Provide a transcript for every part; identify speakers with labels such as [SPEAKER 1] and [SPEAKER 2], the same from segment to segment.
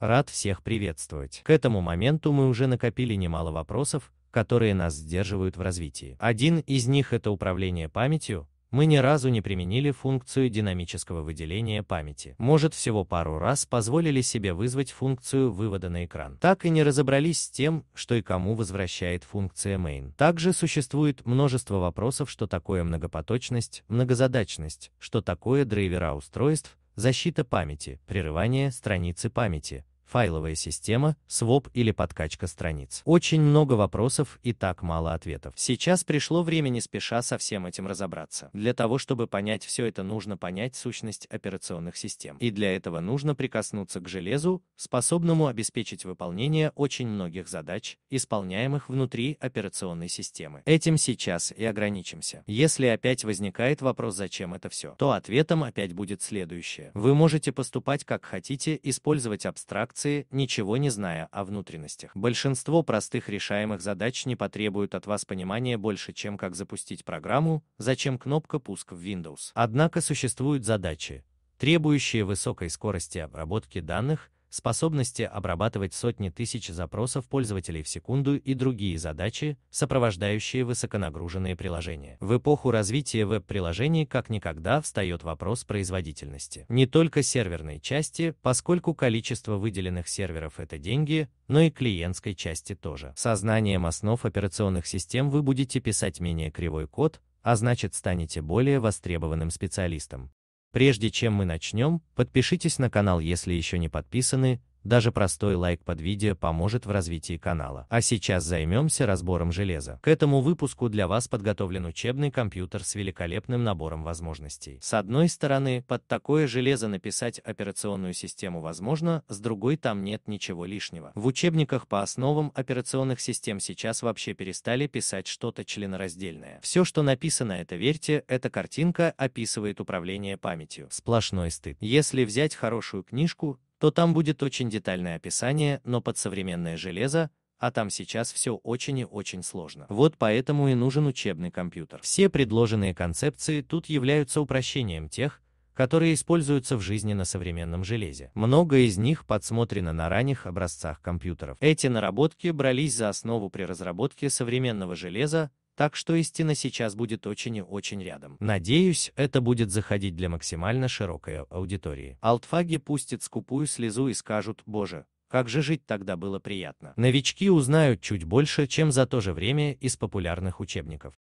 [SPEAKER 1] Рад всех приветствовать. К этому моменту мы уже накопили немало вопросов, которые нас сдерживают в развитии. Один из них это управление памятью, мы ни разу не применили функцию динамического выделения памяти. Может, всего пару раз позволили себе вызвать функцию вывода на экран. Так и не разобрались с тем, что и кому возвращает функция main. Также существует множество вопросов, что такое многопоточность, многозадачность, что такое драйвера устройств, защита памяти, прерывание страницы памяти, файловая система, своп или подкачка страниц. Очень много вопросов и так мало ответов. Сейчас пришло время не спеша со всем этим разобраться. Для того, чтобы понять все это, нужно понять сущность операционных систем. И для этого нужно прикоснуться к железу, способному обеспечить выполнение очень многих задач, исполняемых внутри операционной системы. Этим сейчас и ограничимся. Если опять возникает вопрос, зачем это все, то ответом опять будет следующее. Вы можете поступать как хотите, использовать абстракт инструкции, ничего не зная о внутренностях. Большинство простых решаемых задач не потребуют от вас понимания больше, чем как запустить программу, зачем кнопка «Пуск» в Windows. Однако существуют задачи, требующие высокой скорости обработки данных, способности обрабатывать сотни тысяч запросов пользователей в секунду и другие задачи, сопровождающие высоконагруженные приложения. В эпоху развития веб-приложений как никогда встает вопрос производительности. Не только серверной части, поскольку количество выделенных серверов – это деньги, но и клиентской части тоже. Сознанием основ операционных систем вы будете писать менее кривой код, а значит станете более востребованным специалистом. Прежде чем мы начнем, подпишитесь на канал, если еще не подписаны, даже простой лайк под видео поможет в развитии канала. А сейчас займемся разбором железа. К этому выпуску для вас подготовлен учебный компьютер с великолепным набором возможностей. С одной стороны, под такое железо написать операционную систему возможно, с другой там нет ничего лишнего. В учебниках по основам операционных систем сейчас вообще перестали писать что-то членораздельное. Все, что написано, это верьте, эта картинка описывает управление памятью. Сплошной стыд. Если взять хорошую книжку, то там будет очень детальное описание, но под современное железо, а там сейчас все очень и очень сложно. Вот поэтому и нужен учебный компьютер. Все предложенные концепции тут являются упрощением тех, которые используются в жизни на современном железе. Много из них подсмотрено на ранних образцах компьютеров. Эти наработки брались за основу при разработке современного железа так что истина сейчас будет очень и очень рядом. Надеюсь, это будет заходить для максимально широкой аудитории. Алтфаги пустят скупую слезу и скажут «Боже, как же жить тогда было приятно. Новички узнают чуть больше, чем за то же время из популярных учебников.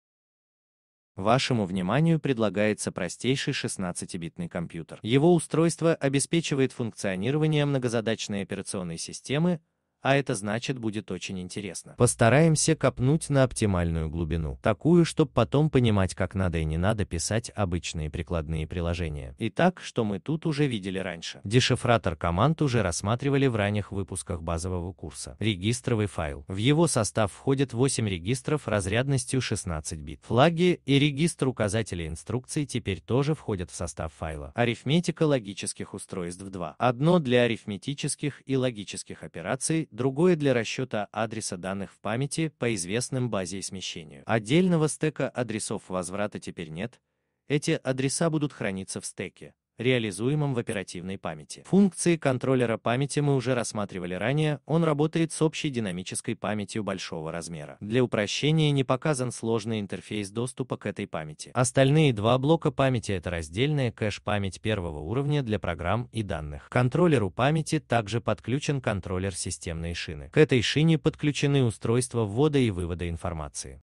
[SPEAKER 1] Вашему вниманию предлагается простейший 16-битный компьютер. Его устройство обеспечивает функционирование многозадачной операционной системы, а это значит будет очень интересно. Постараемся копнуть на оптимальную глубину, такую, чтобы потом понимать, как надо и не надо писать обычные прикладные приложения. Итак, что мы тут уже видели раньше. Дешифратор команд уже рассматривали в ранних выпусках базового курса. Регистровый файл. В его состав входит 8 регистров разрядностью 16 бит. Флаги и регистр указателей инструкций теперь тоже входят в состав файла. Арифметика логических устройств 2. Одно для арифметических и логических операций, другое для расчета адреса данных в памяти по известным базе и смещению. Отдельного стека адресов возврата теперь нет, эти адреса будут храниться в стеке реализуемом в оперативной памяти. Функции контроллера памяти мы уже рассматривали ранее, он работает с общей динамической памятью большого размера. Для упрощения не показан сложный интерфейс доступа к этой памяти. Остальные два блока памяти — это раздельная кэш-память первого уровня для программ и данных. К контроллеру памяти также подключен контроллер системной шины. К этой шине подключены устройства ввода и вывода информации.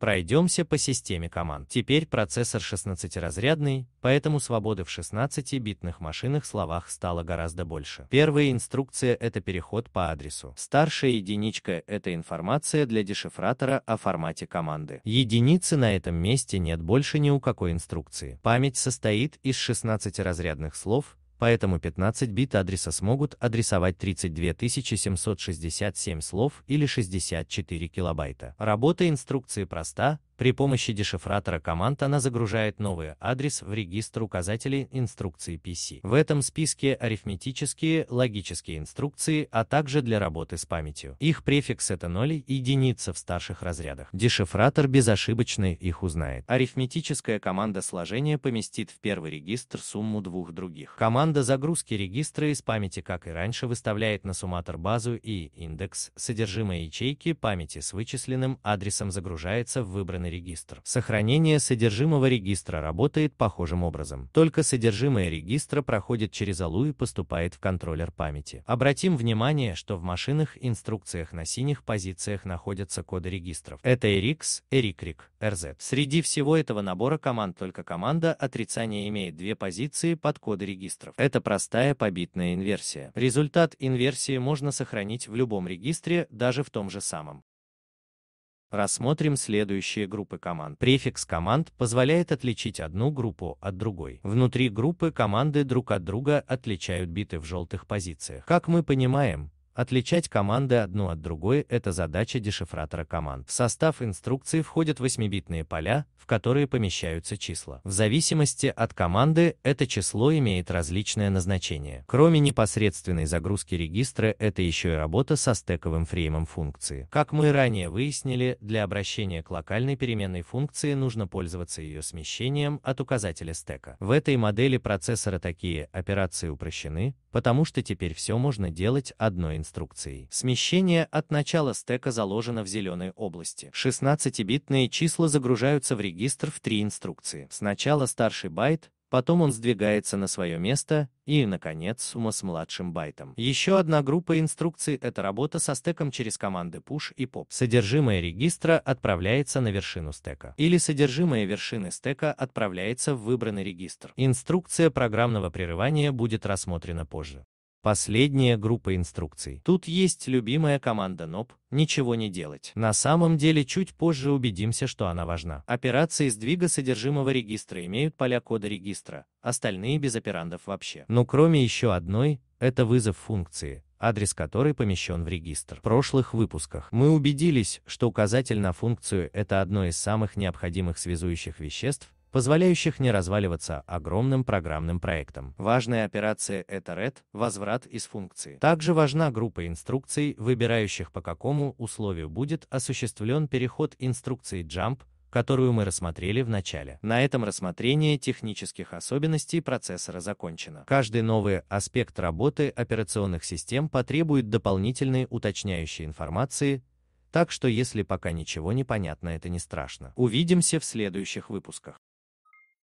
[SPEAKER 1] Пройдемся по системе команд. Теперь процессор 16-разрядный, поэтому свободы в 16-битных машинах словах стало гораздо больше. Первая инструкция — это переход по адресу. Старшая единичка — это информация для дешифратора о формате команды. Единицы на этом месте нет больше ни у какой инструкции. Память состоит из 16 разрядных слов, поэтому 15 бит адреса смогут адресовать 32 767 слов или 64 килобайта. Работа инструкции проста, при помощи дешифратора команд она загружает новый адрес в регистр указателей инструкции PC. В этом списке арифметические, логические инструкции, а также для работы с памятью. Их префикс это 0 и единица в старших разрядах. Дешифратор безошибочно их узнает. Арифметическая команда сложения поместит в первый регистр сумму двух других. Команда загрузки регистра из памяти, как и раньше, выставляет на сумматор базу и индекс. Содержимое ячейки памяти с вычисленным адресом загружается в выбранный обычный регистр. Сохранение содержимого регистра работает похожим образом. Только содержимое регистра проходит через АЛУ и поступает в контроллер памяти. Обратим внимание, что в машинных инструкциях на синих позициях находятся коды регистров. Это ERIX, ERICRIC, RZ. Среди всего этого набора команд только команда отрицания имеет две позиции под коды регистров. Это простая побитная инверсия. Результат инверсии можно сохранить в любом регистре, даже в том же самом. Рассмотрим следующие группы команд. Префикс команд позволяет отличить одну группу от другой. Внутри группы команды друг от друга отличают биты в желтых позициях. Как мы понимаем, Отличать команды одну от другой – это задача дешифратора команд. В состав инструкции входят восьмибитные поля, в которые помещаются числа. В зависимости от команды это число имеет различное назначение. Кроме непосредственной загрузки регистра, это еще и работа со стековым фреймом функции. Как мы ранее выяснили, для обращения к локальной переменной функции нужно пользоваться ее смещением от указателя стека. В этой модели процессора такие операции упрощены, потому что теперь все можно делать одной инструкцией. Смещение от начала стека заложено в зеленой области. 16-битные числа загружаются в регистр в три инструкции. Сначала старший байт, потом он сдвигается на свое место, и, наконец, сумма с младшим байтом. Еще одна группа инструкций — это работа со стеком через команды push и pop. Содержимое регистра отправляется на вершину стека. Или содержимое вершины стека отправляется в выбранный регистр. Инструкция программного прерывания будет рассмотрена позже. Последняя группа инструкций. Тут есть любимая команда NOP, ничего не делать. На самом деле чуть позже убедимся, что она важна. Операции сдвига содержимого регистра имеют поля кода регистра, остальные без операндов вообще. Но кроме еще одной, это вызов функции, адрес которой помещен в регистр. В прошлых выпусках мы убедились, что указатель на функцию – это одно из самых необходимых связующих веществ, позволяющих не разваливаться огромным программным проектом. Важная операция – это RED, возврат из функции. Также важна группа инструкций, выбирающих по какому условию будет осуществлен переход инструкции Jump, которую мы рассмотрели в начале. На этом рассмотрение технических особенностей процессора закончено. Каждый новый аспект работы операционных систем потребует дополнительной уточняющей информации, так что если пока ничего не понятно, это не страшно. Увидимся в следующих выпусках.